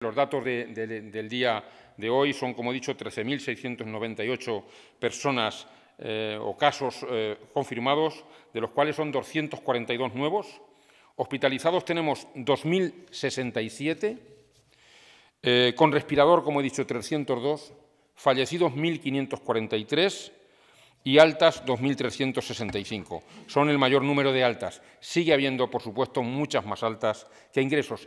Los datos del día de hoy son, como he dicho, 13.698 personas eh, o casos eh, confirmados, de los cuales son 242 nuevos. Hospitalizados tenemos 2.067, eh, con respirador, como he dicho, 302, fallecidos 1.543 y altas 2.365. Son el mayor número de altas. Sigue habiendo, por supuesto, muchas más altas que ingresos.